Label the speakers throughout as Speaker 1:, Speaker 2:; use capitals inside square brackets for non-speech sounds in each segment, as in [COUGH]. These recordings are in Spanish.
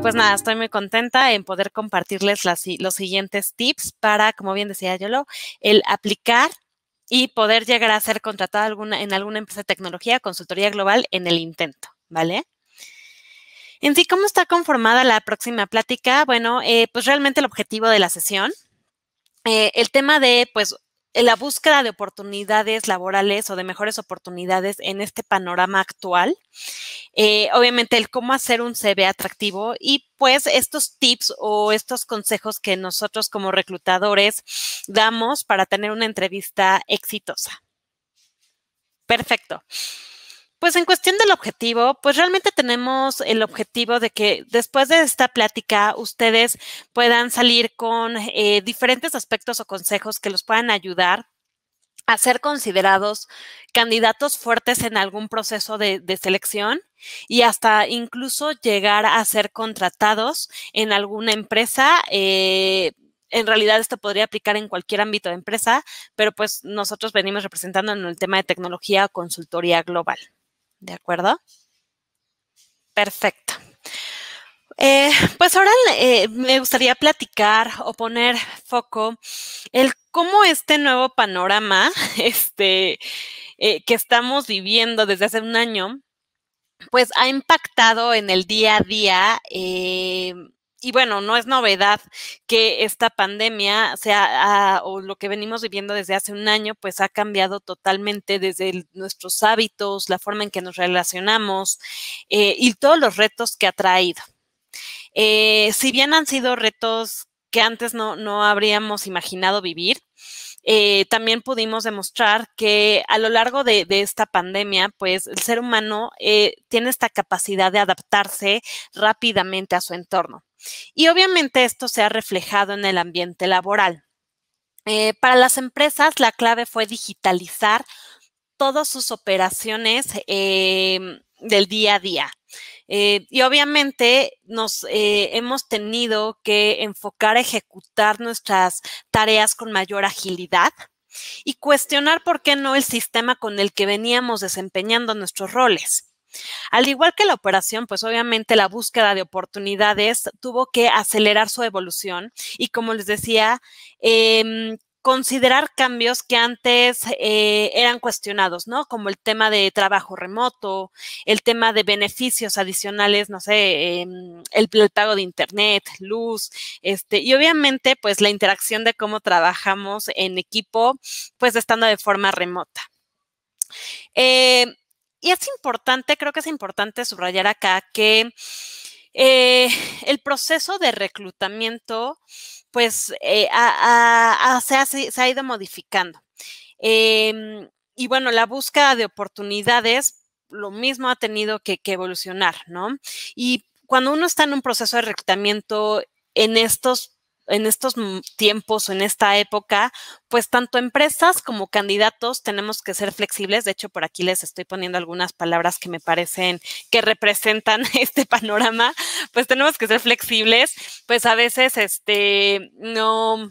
Speaker 1: pues nada, estoy muy contenta en poder compartirles los siguientes tips para, como bien decía Yolo, el aplicar y poder llegar a ser contratada en alguna empresa de tecnología, consultoría global en el intento, ¿vale? En sí, ¿cómo está conformada la próxima plática? Bueno, eh, pues realmente el objetivo de la sesión. Eh, el tema de, pues, la búsqueda de oportunidades laborales o de mejores oportunidades en este panorama actual. Eh, obviamente el cómo hacer un CV atractivo y pues estos tips o estos consejos que nosotros como reclutadores damos para tener una entrevista exitosa. Perfecto. Pues en cuestión del objetivo, pues realmente tenemos el objetivo de que después de esta plática ustedes puedan salir con eh, diferentes aspectos o consejos que los puedan ayudar a ser considerados candidatos fuertes en algún proceso de, selección y hasta incluso llegar a ser contratados en alguna empresa. Eh, en realidad esto podría aplicar en cualquier ámbito de empresa, pero pues nosotros venimos representando en el tema de tecnología consultoría global. ¿de acuerdo? Perfecto. Eh, pues ahora eh, me gustaría platicar o poner foco el cómo este nuevo panorama [LAUGHS] este, eh, que estamos viviendo desde hace un año, pues ha impactado en el día a día y bueno, no es novedad que esta pandemia sea ah, o lo que venimos viviendo desde hace un año, pues ha cambiado totalmente desde nuestros hábitos, la forma en que nos relacionamos eh, y todos los retos que ha traído. Eh, si bien han sido retos que antes no, habríamos imaginado vivir, eh, también pudimos demostrar que a lo largo de esta pandemia, pues el ser humano tiene esta capacidad de adaptarse rápidamente a su entorno. Y obviamente esto se ha reflejado en el ambiente laboral. Eh, para las empresas, la clave fue digitalizar todas sus operaciones em, del día a día. Eh, y obviamente nos eh, hemos tenido que enfocar a ejecutar nuestras tareas con mayor agilidad y cuestionar por qué no el sistema con el que veníamos desempeñando nuestros roles. Al igual que la operación, pues obviamente la búsqueda de oportunidades tuvo que acelerar su evolución y como les decía, em, considerar cambios que antes eh, eran cuestionados, ¿no? Como el tema de trabajo remoto, el tema de beneficios adicionales, no sé, em, el, pago de internet, luz, este, y obviamente, pues la interacción de cómo trabajamos en equipo, pues estando de forma remota. Eh, y es importante, creo que es importante subrayar acá que eh, el proceso de reclutamiento, pues, eh, se, ha, ido modificando. Em, y bueno, la búsqueda de oportunidades, lo mismo ha tenido que, que evolucionar, ¿no? Y cuando uno está en un proceso de reclutamiento en estos en estos tiempos o en esta época, pues tanto empresas como candidatos tenemos que ser flexibles. De hecho, por aquí les estoy poniendo algunas palabras que me parecen que representan [LAUGHS] este panorama. Pues tenemos que ser flexibles. Pues a veces, este, no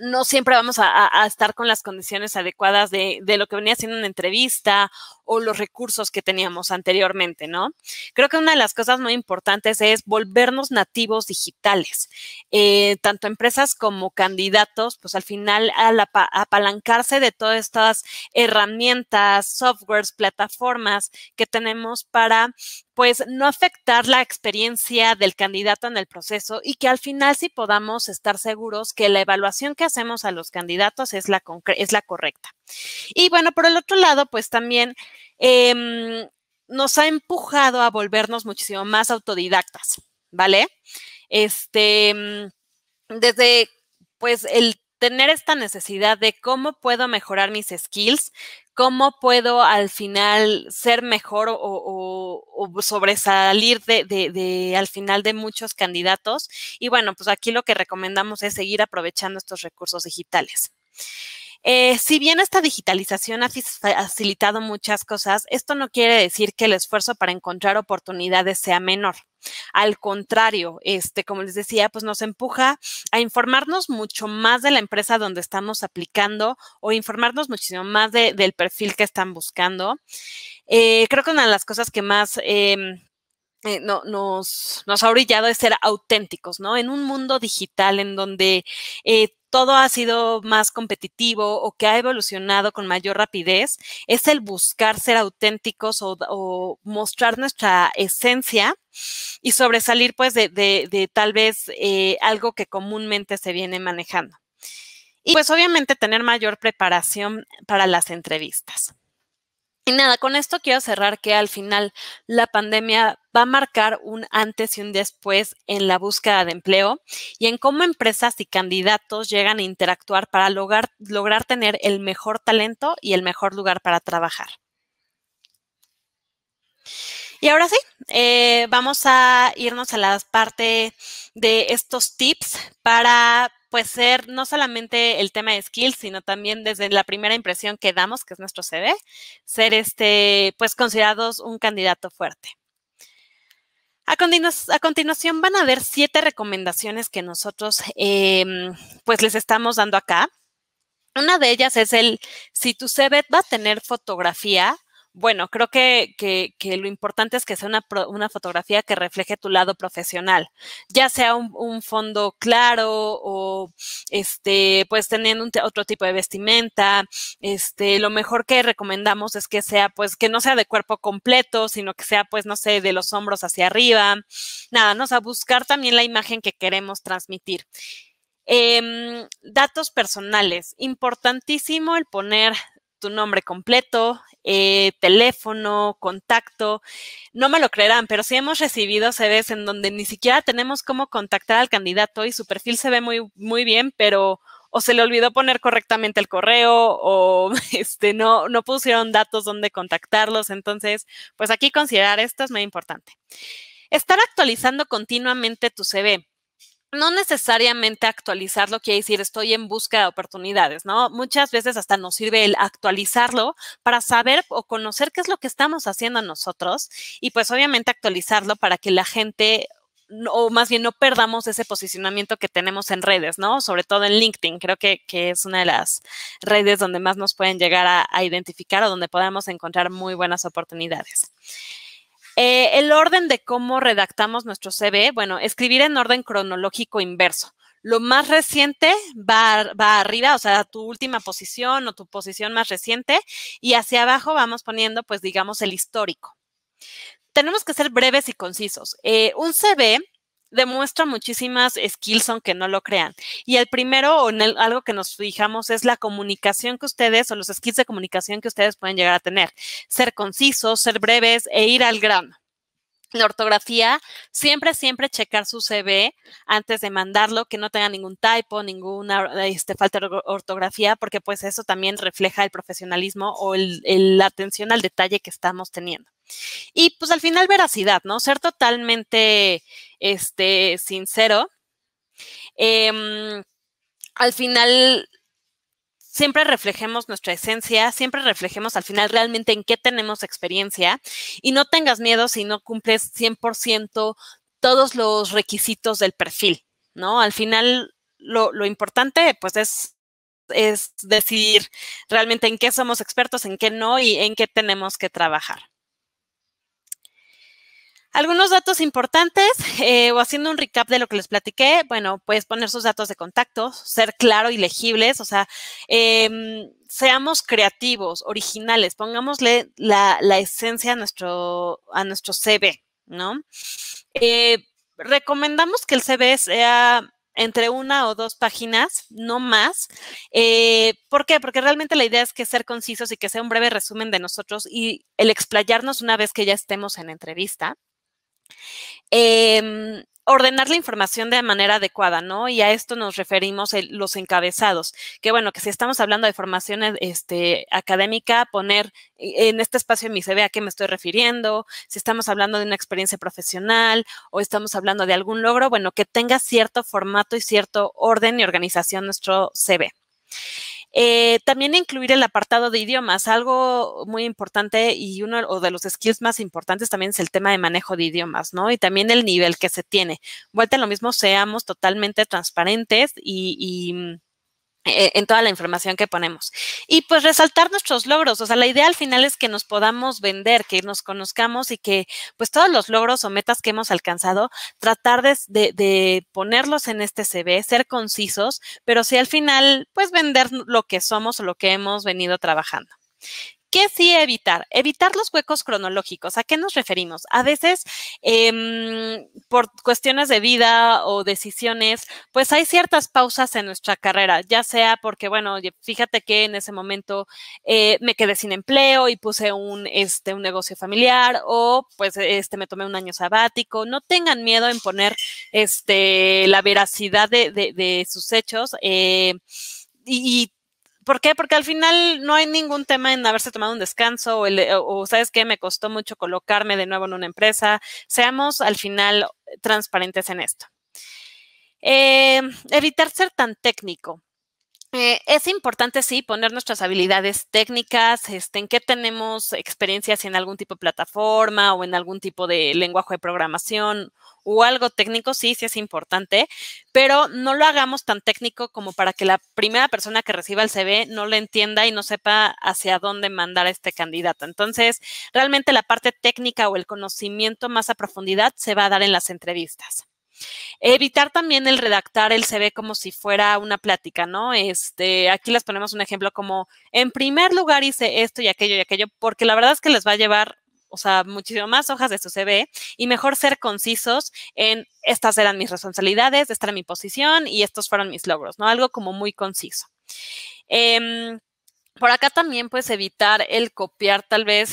Speaker 1: no siempre vamos a, estar con las condiciones adecuadas de, lo que venía siendo una entrevista o los recursos que teníamos anteriormente, ¿no? Creo que una de las cosas muy importantes es volvernos nativos digitales. Eh, tanto empresas como candidatos, pues al final al apalancarse de todas estas herramientas, softwares, plataformas que tenemos para pues no afectar la experiencia del candidato en el proceso y que al final sí podamos estar seguros que la evaluación que hacemos a los candidatos es la, es la correcta. Y bueno, por el otro lado, pues también... Em, nos ha empujado a volvernos muchísimo más autodidactas, ¿vale? Este, mm, desde pues el tener esta necesidad de cómo puedo mejorar mis skills, cómo puedo al final ser mejor o, sobresalir de, al final de muchos candidatos. Y bueno, pues aquí lo que recomendamos es seguir aprovechando estos recursos digitales. Eh, si bien esta digitalización ha facilitado muchas cosas, esto no quiere decir que el esfuerzo para encontrar oportunidades sea menor. Al contrario, este, como les decía, pues nos empuja a informarnos mucho más de la empresa donde estamos aplicando o informarnos muchísimo más del perfil que están buscando. Eh, creo que una de las cosas que más em, eh, nos, nos, ha orillado es ser auténticos, ¿no? En un mundo digital en donde eh, todo ha sido más competitivo o que ha evolucionado con mayor rapidez, es el buscar ser auténticos o, mostrar nuestra esencia y sobresalir pues de, tal vez eh, algo que comúnmente se viene manejando. Y pues obviamente tener mayor preparación para las entrevistas. Y nada, con esto quiero cerrar que al final la pandemia va a marcar un antes y un después en la búsqueda de empleo y en cómo empresas y candidatos llegan a interactuar para lograr, lograr tener el mejor talento y el mejor lugar para trabajar. Y ahora sí, eh, vamos a irnos a la parte de estos tips para pues ser no solamente el tema de skills, sino también desde la primera impresión que damos, que es nuestro CV, ser este, pues considerados un candidato fuerte. A, a continuación van a ver siete recomendaciones que nosotros em, pues les estamos dando acá. Una de ellas es el, si tu CV va a tener fotografía, bueno, creo que, lo importante es que sea una, fotografía que refleje tu lado profesional, ya sea un, fondo claro o este, pues teniendo otro tipo de vestimenta. Este, lo mejor que recomendamos es que sea, pues, que no sea de cuerpo completo, sino que sea, pues, no sé, de los hombros hacia arriba. Nada, ¿no? O sea, buscar también la imagen que queremos transmitir. Em, datos personales. Importantísimo el poner tu nombre completo, eh, teléfono, contacto. No me lo creerán, pero sí hemos recibido CVs en donde ni siquiera tenemos cómo contactar al candidato y su perfil se ve muy, muy bien, pero o se le olvidó poner correctamente el correo o [LAUGHS] este, no, no pusieron datos donde contactarlos. Entonces, pues aquí considerar esto es muy importante. Estar actualizando continuamente tu CV no necesariamente actualizarlo quiere decir estoy en busca de oportunidades, ¿no? Muchas veces hasta nos sirve el actualizarlo para saber o conocer qué es lo que estamos haciendo nosotros y pues obviamente actualizarlo para que la gente o más bien no perdamos ese posicionamiento que tenemos en redes, ¿no? Sobre todo en LinkedIn, creo que, es una de las redes donde más nos pueden llegar a, a identificar o donde podamos encontrar muy buenas oportunidades. Eh, el orden de cómo redactamos nuestro CV, bueno, escribir en orden cronológico inverso. Lo más reciente va, arriba, o sea, tu última posición o tu posición más reciente, y hacia abajo vamos poniendo, pues, digamos, el histórico tenemos que ser breves y concisos. Eh, un CV demuestra muchísimas skills, aunque no lo crean. Y el primero, o en algo que nos fijamos, es la comunicación que ustedes, o los skills de comunicación que ustedes pueden llegar a tener. Ser concisos, ser breves e ir al grano la ortografía, siempre, siempre checar su CV antes de mandarlo, que no tenga ningún typo, ninguna este, falta de ortografía, porque pues eso también refleja el profesionalismo o la atención al detalle que estamos teniendo. Y pues al final veracidad, ¿no? Ser totalmente este, sincero. Em, al final siempre reflejemos nuestra esencia, siempre reflejemos al final realmente en qué tenemos experiencia y no tengas miedo si no cumples 100% todos los requisitos del perfil, ¿no? Al final lo, importante pues es es realmente en qué somos expertos, en qué no y en qué tenemos que trabajar. Algunos datos importantes, [LAUGHS] eh, o haciendo un recap de lo que les platiqué, bueno, pues, poner sus datos de contacto, ser claro y legibles, o sea, em, seamos creativos, originales, pongámosle la, esencia a nuestro, a nuestro CV, ¿no? Eh, recomendamos que el CV sea entre una o dos páginas, no más. Eh, ¿Por qué? Porque realmente la idea es que ser concisos y que sea un breve resumen de nosotros y el explayarnos una vez que ya estemos en entrevista. Em, ordenar la información de manera adecuada, ¿no? Y a esto nos referimos los encabezados, que bueno, que si estamos hablando de formación eh, este, académica, poner eh, en este espacio en mi CV a qué me estoy refiriendo, si estamos hablando de una experiencia profesional o estamos hablando de algún logro, bueno, que tenga cierto formato y cierto orden y organización nuestro CV. Eh, también incluir el apartado de idiomas, algo muy importante y uno de los skills más importantes también es el tema de manejo de idiomas, ¿no? Y también el nivel que se tiene. Vuelta a lo mismo, seamos totalmente transparentes y mm, eh, en toda la información que ponemos. Y pues resaltar nuestros logros, o sea, la idea al final es que nos podamos vender, que nos conozcamos y que pues todos los logros o metas que hemos alcanzado, tratar de, de, ponerlos en este CV, ser concisos, pero sí al final pues vender lo que somos o lo que hemos venido trabajando. ¿Qué sí evitar? Evitar los huecos cronológicos. ¿A qué nos referimos? A veces, em, por cuestiones de vida o decisiones, pues hay ciertas pausas en nuestra carrera, ya sea porque, bueno, fíjate que en ese momento eh, me quedé sin empleo y puse un, este, un negocio familiar o pues este, me tomé un año sabático. No tengan miedo en poner este, la veracidad de, sus hechos. Eh, y, ¿Por qué? Porque al final no hay ningún tema en haberse tomado un descanso o, eh, sabes que me costó mucho colocarme de nuevo en una empresa. Seamos al final transparentes en esto. Eh, evitar ser tan técnico. Eh, es importante, sí, poner nuestras habilidades técnicas, este, en qué tenemos experiencias en algún tipo de plataforma o en algún tipo de lenguaje de programación o algo técnico, sí, sí es importante, pero no lo hagamos tan técnico como para que la primera persona que reciba el CV no lo entienda y no sepa hacia dónde mandar a este candidato. Entonces, realmente la parte técnica o el conocimiento más a profundidad se va a dar en las entrevistas. Evitar también el redactar el CV como si fuera una plática, ¿no? Este, aquí les ponemos un ejemplo como, en primer lugar hice esto y aquello y aquello, porque la verdad es que les va a llevar o sea, muchísimo más hojas de su CV y mejor ser concisos en estas eran mis responsabilidades, esta era mi posición y estos fueron mis logros, ¿no? Algo como muy conciso. Em, por acá también puedes evitar el copiar tal vez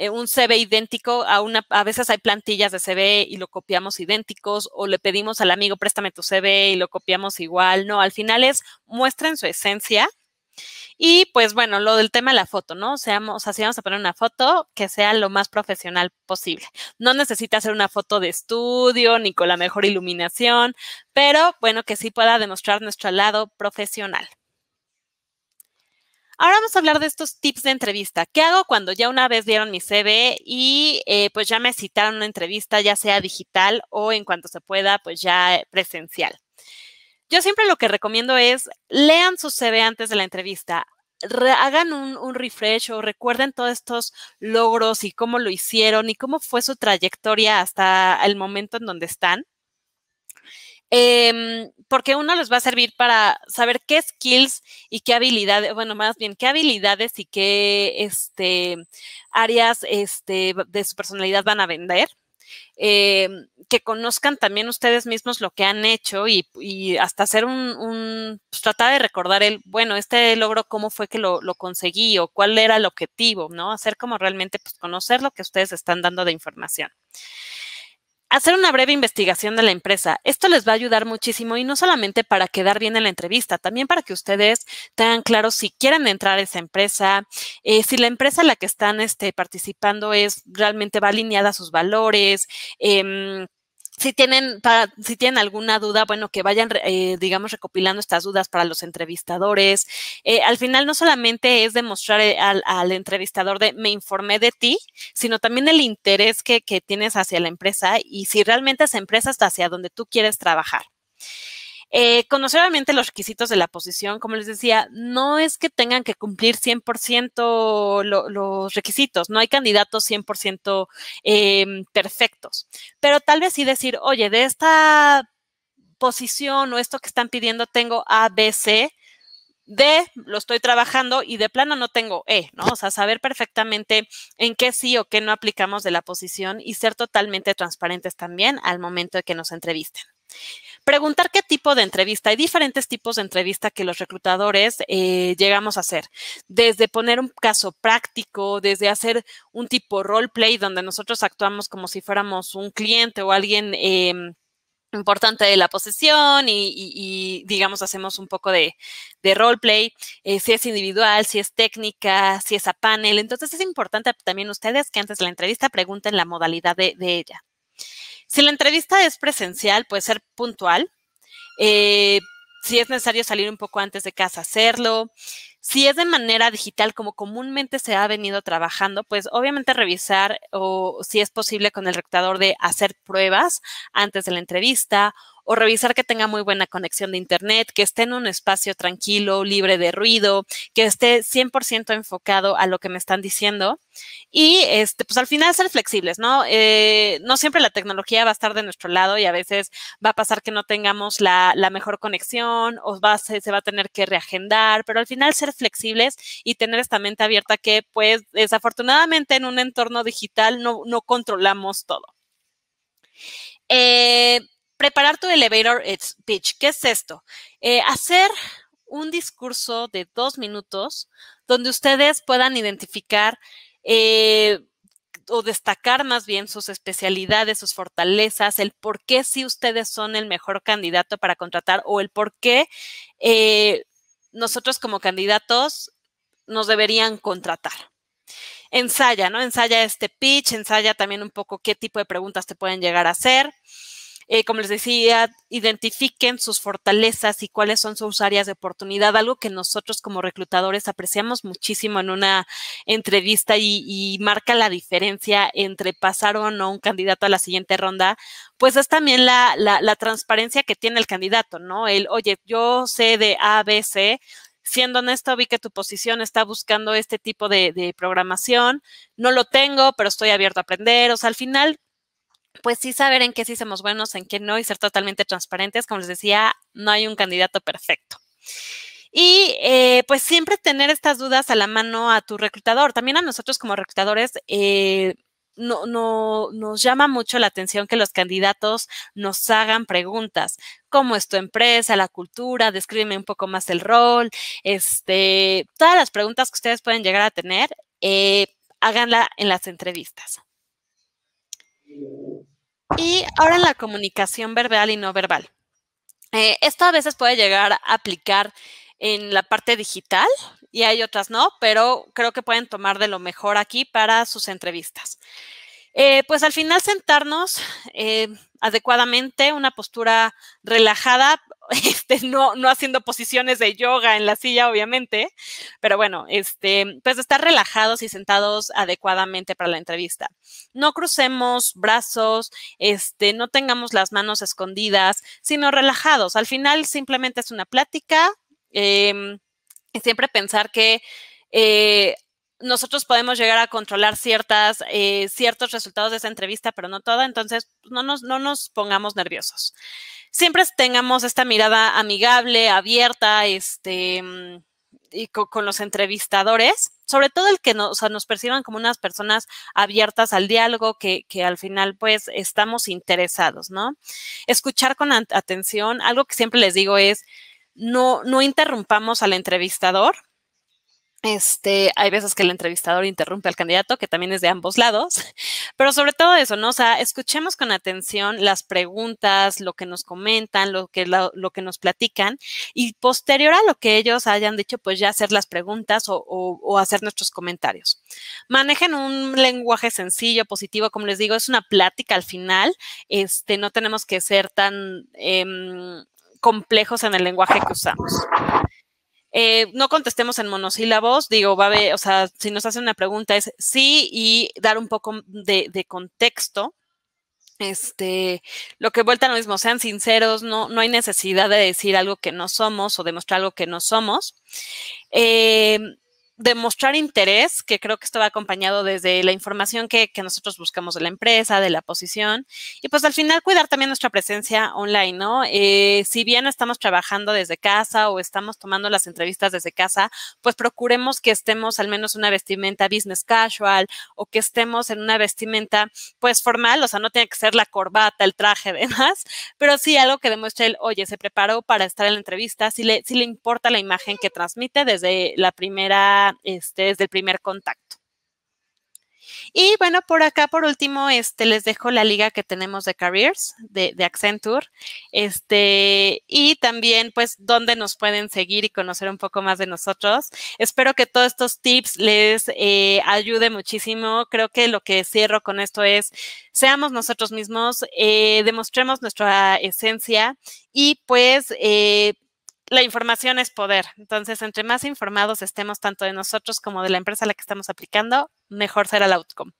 Speaker 1: eh, un CV idéntico a una, a veces hay plantillas de CV y lo copiamos idénticos o le pedimos al amigo préstame tu CV y lo copiamos igual, no, al final es muestren su esencia y pues bueno, lo del tema de la foto, ¿no? O, sea, o sea, si vamos a poner una foto, que sea lo más profesional posible. No necesita hacer una foto de estudio ni con la mejor iluminación, pero bueno, que sí pueda demostrar nuestro lado profesional. Ahora vamos a hablar de estos tips de entrevista. ¿Qué hago cuando ya una vez dieron mi CV y eh, pues ya me citaron una entrevista, ya sea digital o en cuanto se pueda, pues ya presencial? Yo siempre lo que recomiendo es lean su CV antes de la entrevista. hagan un, refresh o recuerden todos estos logros y cómo lo hicieron y cómo fue su trayectoria hasta el momento en donde están. Em, porque uno les va a servir para saber qué skills y qué habilidades, bueno, más bien qué habilidades y qué este, áreas este, de su personalidad van a vender. Em, que conozcan también ustedes mismos lo que han hecho y, hasta hacer un, pues, tratar de recordar el, bueno, este logro, cómo fue que lo, conseguí o cuál era el objetivo, ¿no? Hacer como realmente, pues, conocer lo que ustedes están dando de información hacer una breve investigación de la empresa. Esto les va a ayudar muchísimo y no solamente para quedar bien en la entrevista, también para que ustedes tengan claro si quieren entrar a esa empresa, eh, si la empresa en la que están este, participando es realmente va alineada a sus valores. Em, si tienen, si tienen alguna duda, bueno, que vayan, eh, digamos, recopilando estas dudas para los entrevistadores. Eh, al final no solamente es demostrar eh, al, entrevistador de me informé de ti, sino también el interés que, que tienes hacia la empresa y si realmente esa empresa está hacia donde tú quieres trabajar. Eh, conocer obviamente los requisitos de la posición, como les decía, no es que tengan que cumplir 100% los requisitos, no hay candidatos 100% em, perfectos, pero tal vez sí decir, oye, de esta posición o esto que están pidiendo tengo A, B, C, D, lo estoy trabajando y de plano no tengo E, ¿no? O sea, saber perfectamente en qué sí o qué no aplicamos de la posición y ser totalmente transparentes también al momento de que nos entrevisten. Preguntar qué tipo de entrevista. Hay diferentes tipos de entrevista que los reclutadores eh, llegamos a hacer. Desde poner un caso práctico, desde hacer un tipo role play donde nosotros actuamos como si fuéramos un cliente o alguien em, importante de la posesión y, digamos hacemos un poco de, roleplay, eh, si es individual, si es técnica, si es a panel. Entonces es importante también ustedes que antes de la entrevista pregunten la modalidad de ella. Si la entrevista es presencial, puede ser puntual. Eh, si es necesario salir un poco antes de casa, hacerlo. Si es de manera digital, como comúnmente se ha venido trabajando, pues obviamente revisar o si es posible con el rectador de hacer pruebas antes de la entrevista o revisar que tenga muy buena conexión de Internet, que esté en un espacio tranquilo, libre de ruido, que esté 100% enfocado a lo que me están diciendo. Y este, pues al final ser flexibles, ¿no? Eh, no siempre la tecnología va a estar de nuestro lado y a veces va a pasar que no tengamos la, mejor conexión o se, va a tener que reagendar, pero al final ser flexibles y tener esta mente abierta que pues desafortunadamente en un entorno digital no, no controlamos todo. Eh, preparar tu elevator e-, pitch. ¿Qué es esto? Eh, hacer un discurso de dos minutos donde ustedes puedan identificar eh, o destacar más bien sus especialidades, sus fortalezas, el por qué si ustedes son el mejor candidato para contratar o el por qué eh, nosotros como candidatos nos deberían contratar ensaya, ¿no? Ensaya este pitch, ensaya también un poco qué tipo de preguntas te pueden llegar a hacer. Eh, como les decía, identifiquen sus fortalezas y cuáles son sus áreas de oportunidad, algo que nosotros como reclutadores apreciamos muchísimo en una entrevista y, marca la diferencia entre pasar o no un candidato a la siguiente ronda, pues es también la, transparencia que tiene el candidato, ¿no? El, oye, yo sé de A, B, C, siendo honesto, vi que tu posición está buscando este tipo de, de, programación. No lo tengo, pero estoy abierto a aprender. O sea, al final pues sí saber en qué sí somos buenos, en qué no y ser totalmente transparentes. Como les decía, no hay un candidato perfecto. Y eh, pues siempre tener estas dudas a la mano a tu reclutador. También a nosotros como reclutadores eh, no, nos llama mucho la atención que los candidatos nos hagan preguntas. ¿Cómo es tu empresa? ¿La cultura? Descríbeme un poco más el rol. Este, todas las preguntas que ustedes pueden llegar a tener, eh, háganla en las entrevistas. Y ahora la comunicación verbal y no verbal. Eh, esto a veces puede llegar a aplicar en la parte digital y hay otras no, pero creo que pueden tomar de lo mejor aquí para sus entrevistas. Eh, pues al final sentarnos, eh, adecuadamente, una postura relajada, [LAUGHS] este, no, haciendo posiciones de yoga en la silla, obviamente, pero bueno, este, pues estar relajados y sentados adecuadamente para la entrevista. No crucemos brazos, este, no tengamos las manos escondidas, sino relajados. Al final simplemente es una plática. Em, siempre pensar que eh, nosotros podemos llegar a controlar ciertas, eh, ciertos resultados de esa entrevista, pero no toda, entonces no nos, no nos pongamos nerviosos. Siempre tengamos esta mirada amigable, abierta, este, mm, y con, los entrevistadores, sobre todo el que nos, o sea, nos perciban como unas personas abiertas al diálogo, que, que al final pues estamos interesados, ¿no? Escuchar con atención, algo que siempre les digo es, no, no interrumpamos al entrevistador, este, hay veces que el entrevistador interrumpe al candidato, que también es de ambos lados, [LAUGHS] pero sobre todo eso, ¿no? O sea, escuchemos con atención las preguntas, lo que nos comentan, lo que, lo, que nos platican y posterior a lo que ellos hayan dicho, pues ya hacer las preguntas o, hacer nuestros comentarios. Manejen un lenguaje sencillo, positivo, como les digo, es una plática al final, este, no tenemos que ser tan em, complejos en el lenguaje que usamos. Eh, no contestemos en monosílabos, digo, va a o sea, si nos hacen una pregunta es sí y dar un poco de, contexto. Este, lo que vuelta a lo mismo, sean sinceros, no, no hay necesidad de decir algo que no somos o demostrar algo que no somos. Eh, demostrar interés, que creo que esto va acompañado desde la información que, que, nosotros buscamos de la empresa, de la posición, y pues al final cuidar también nuestra presencia online, ¿no? Eh, si bien estamos trabajando desde casa o estamos tomando las entrevistas desde casa, pues procuremos que estemos al menos una vestimenta business casual o que estemos en una vestimenta pues formal, o sea, no tiene que ser la corbata, el traje, [LAUGHS] demás, pero sí algo que demuestre el, oye, se preparó para estar en la entrevista, si le, si le importa la imagen que transmite desde la primera este, desde el primer contacto. Y bueno, por acá, por último, este, les dejo la liga que tenemos de Careers, de, Accenture, este, y también, pues, dónde nos pueden seguir y conocer un poco más de nosotros. Espero que todos estos tips les eh, ayude muchísimo. Creo que lo que cierro con esto es, seamos nosotros mismos, eh, demostremos nuestra esencia y, pues, eh, la información es poder. Entonces, entre más informados estemos tanto de nosotros como de la empresa a la que estamos aplicando, mejor será el outcome.